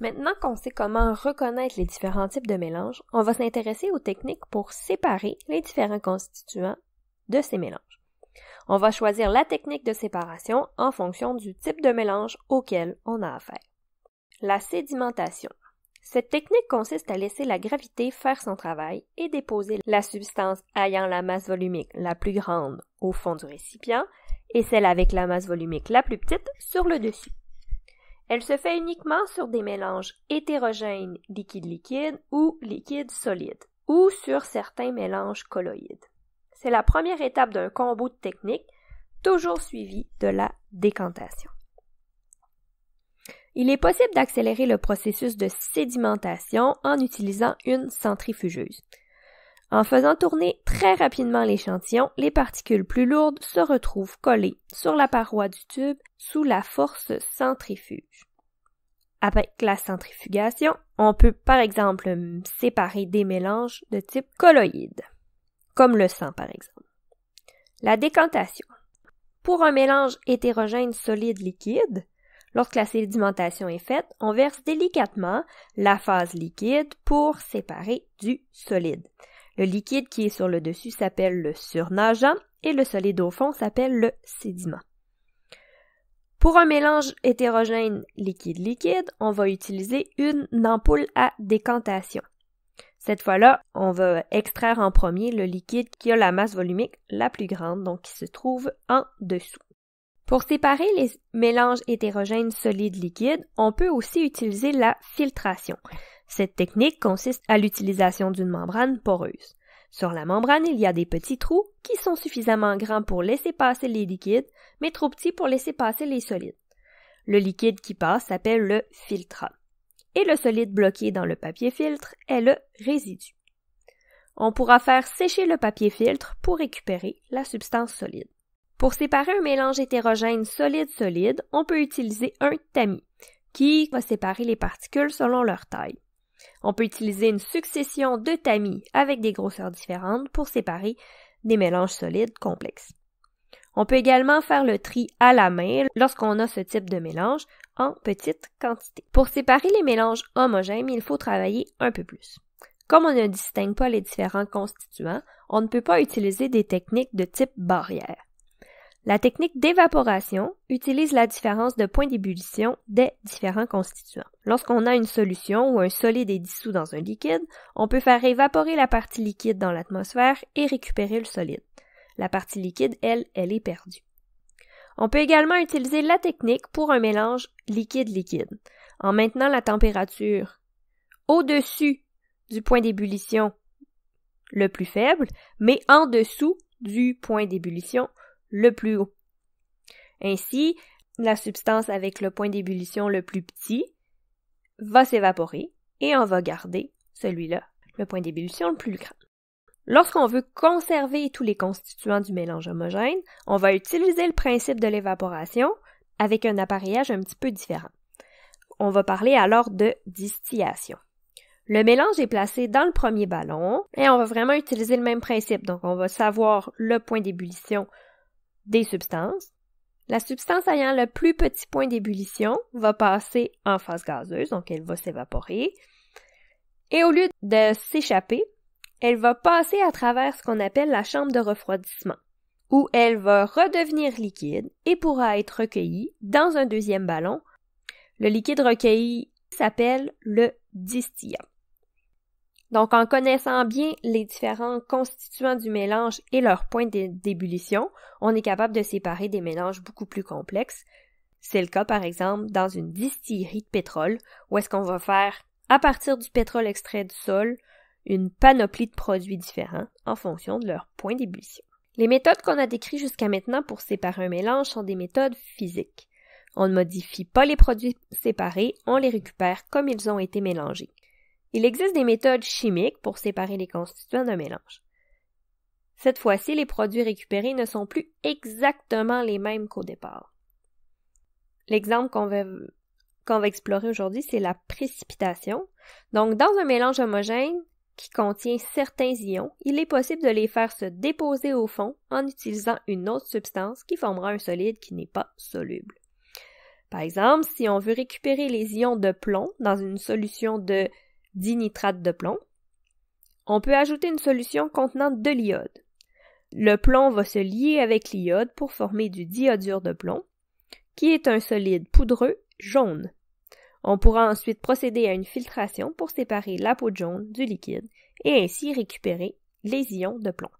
Maintenant qu'on sait comment reconnaître les différents types de mélanges, on va s'intéresser aux techniques pour séparer les différents constituants de ces mélanges. On va choisir la technique de séparation en fonction du type de mélange auquel on a affaire. La sédimentation. Cette technique consiste à laisser la gravité faire son travail et déposer la substance ayant la masse volumique la plus grande au fond du récipient et celle avec la masse volumique la plus petite sur le dessus. Elle se fait uniquement sur des mélanges hétérogènes liquide-liquide ou liquide-solide, ou sur certains mélanges colloïdes. C'est la première étape d'un combo de techniques, toujours suivi de la décantation. Il est possible d'accélérer le processus de sédimentation en utilisant une centrifugeuse. En faisant tourner très rapidement l'échantillon, les particules plus lourdes se retrouvent collées sur la paroi du tube sous la force centrifuge. Avec la centrifugation, on peut par exemple séparer des mélanges de type colloïde, comme le sang par exemple. La décantation. Pour un mélange hétérogène solide-liquide, Lorsque la sédimentation est faite, on verse délicatement la phase liquide pour séparer du solide. Le liquide qui est sur le dessus s'appelle le surnageant et le solide au fond s'appelle le sédiment. Pour un mélange hétérogène liquide-liquide, on va utiliser une ampoule à décantation. Cette fois-là, on va extraire en premier le liquide qui a la masse volumique la plus grande, donc qui se trouve en dessous. Pour séparer les mélanges hétérogènes solides-liquides, on peut aussi utiliser la filtration. Cette technique consiste à l'utilisation d'une membrane poreuse. Sur la membrane, il y a des petits trous qui sont suffisamment grands pour laisser passer les liquides, mais trop petits pour laisser passer les solides. Le liquide qui passe s'appelle le filtrat. Et le solide bloqué dans le papier filtre est le résidu. On pourra faire sécher le papier filtre pour récupérer la substance solide. Pour séparer un mélange hétérogène solide-solide, on peut utiliser un tamis, qui va séparer les particules selon leur taille. On peut utiliser une succession de tamis avec des grosseurs différentes pour séparer des mélanges solides complexes. On peut également faire le tri à la main lorsqu'on a ce type de mélange en petite quantité. Pour séparer les mélanges homogènes, il faut travailler un peu plus. Comme on ne distingue pas les différents constituants, on ne peut pas utiliser des techniques de type barrière. La technique d'évaporation utilise la différence de point d'ébullition des différents constituants. Lorsqu'on a une solution ou un solide est dissous dans un liquide, on peut faire évaporer la partie liquide dans l'atmosphère et récupérer le solide. La partie liquide, elle, elle est perdue. On peut également utiliser la technique pour un mélange liquide-liquide, en maintenant la température au-dessus du point d'ébullition le plus faible, mais en dessous du point d'ébullition le plus haut. Ainsi, la substance avec le point d'ébullition le plus petit va s'évaporer et on va garder celui-là, le point d'ébullition le plus grand. Lorsqu'on veut conserver tous les constituants du mélange homogène, on va utiliser le principe de l'évaporation avec un appareillage un petit peu différent. On va parler alors de distillation. Le mélange est placé dans le premier ballon et on va vraiment utiliser le même principe. Donc on va savoir le point d'ébullition des substances. La substance ayant le plus petit point d'ébullition va passer en phase gazeuse, donc elle va s'évaporer. Et au lieu de s'échapper, elle va passer à travers ce qu'on appelle la chambre de refroidissement, où elle va redevenir liquide et pourra être recueillie dans un deuxième ballon. Le liquide recueilli s'appelle le distillat. Donc, en connaissant bien les différents constituants du mélange et leurs points d'ébullition, on est capable de séparer des mélanges beaucoup plus complexes. C'est le cas, par exemple, dans une distillerie de pétrole, où est-ce qu'on va faire, à partir du pétrole extrait du sol, une panoplie de produits différents en fonction de leurs points d'ébullition. Les méthodes qu'on a décrites jusqu'à maintenant pour séparer un mélange sont des méthodes physiques. On ne modifie pas les produits séparés, on les récupère comme ils ont été mélangés. Il existe des méthodes chimiques pour séparer les constituants d'un mélange. Cette fois-ci, les produits récupérés ne sont plus exactement les mêmes qu'au départ. L'exemple qu'on va, va explorer aujourd'hui, c'est la précipitation. Donc, dans un mélange homogène qui contient certains ions, il est possible de les faire se déposer au fond en utilisant une autre substance qui formera un solide qui n'est pas soluble. Par exemple, si on veut récupérer les ions de plomb dans une solution de dinitrate de plomb. On peut ajouter une solution contenant de l'iode. Le plomb va se lier avec l'iode pour former du diodure de plomb, qui est un solide poudreux jaune. On pourra ensuite procéder à une filtration pour séparer la peau jaune du liquide et ainsi récupérer les ions de plomb.